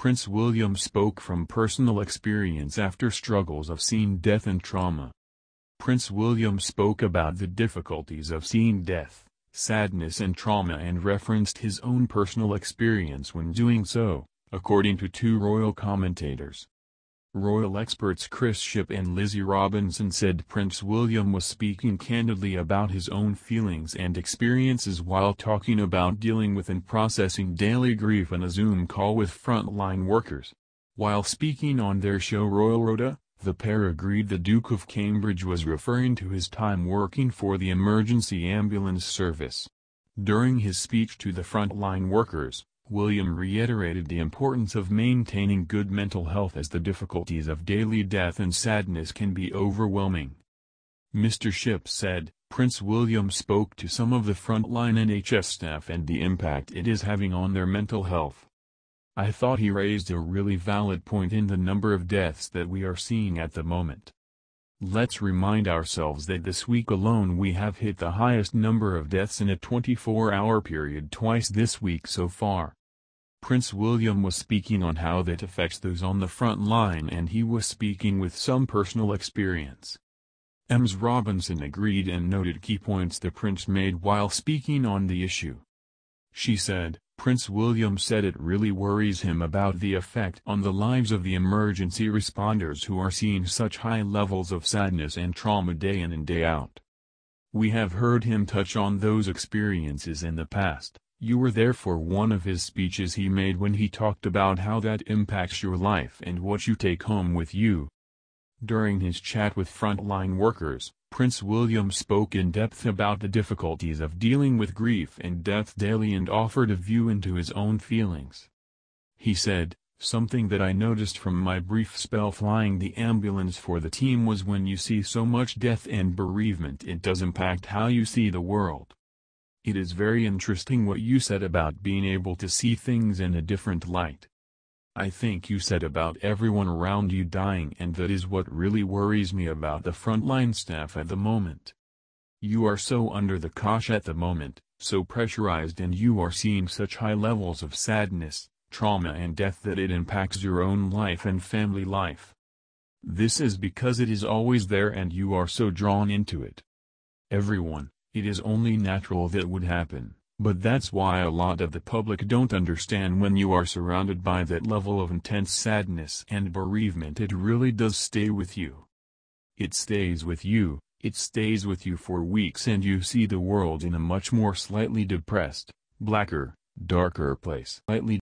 Prince William spoke from personal experience after struggles of seeing death and trauma. Prince William spoke about the difficulties of seeing death, sadness and trauma and referenced his own personal experience when doing so, according to two royal commentators royal experts Chris Ship and Lizzie Robinson said Prince William was speaking candidly about his own feelings and experiences while talking about dealing with and processing daily grief in a Zoom call with frontline workers. While speaking on their show Royal Rota, the pair agreed the Duke of Cambridge was referring to his time working for the emergency ambulance service. During his speech to the frontline workers, William reiterated the importance of maintaining good mental health as the difficulties of daily death and sadness can be overwhelming. Mr. Ship said, Prince William spoke to some of the frontline NHS staff and the impact it is having on their mental health. I thought he raised a really valid point in the number of deaths that we are seeing at the moment. Let's remind ourselves that this week alone we have hit the highest number of deaths in a 24-hour period twice this week so far. Prince William was speaking on how that affects those on the front line and he was speaking with some personal experience. Ems Robinson agreed and noted key points the prince made while speaking on the issue. She said, Prince William said it really worries him about the effect on the lives of the emergency responders who are seeing such high levels of sadness and trauma day in and day out. We have heard him touch on those experiences in the past, you were there for one of his speeches he made when he talked about how that impacts your life and what you take home with you. During his chat with frontline workers, Prince William spoke in depth about the difficulties of dealing with grief and death daily and offered a view into his own feelings. He said, Something that I noticed from my brief spell flying the ambulance for the team was when you see so much death and bereavement it does impact how you see the world. It is very interesting what you said about being able to see things in a different light. I think you said about everyone around you dying and that is what really worries me about the frontline staff at the moment. You are so under the cosh at the moment, so pressurized and you are seeing such high levels of sadness, trauma and death that it impacts your own life and family life. This is because it is always there and you are so drawn into it. Everyone, it is only natural that would happen, but that's why a lot of the public don't understand when you are surrounded by that level of intense sadness and bereavement it really does stay with you. It stays with you, it stays with you for weeks and you see the world in a much more slightly depressed, blacker, darker place. Slightly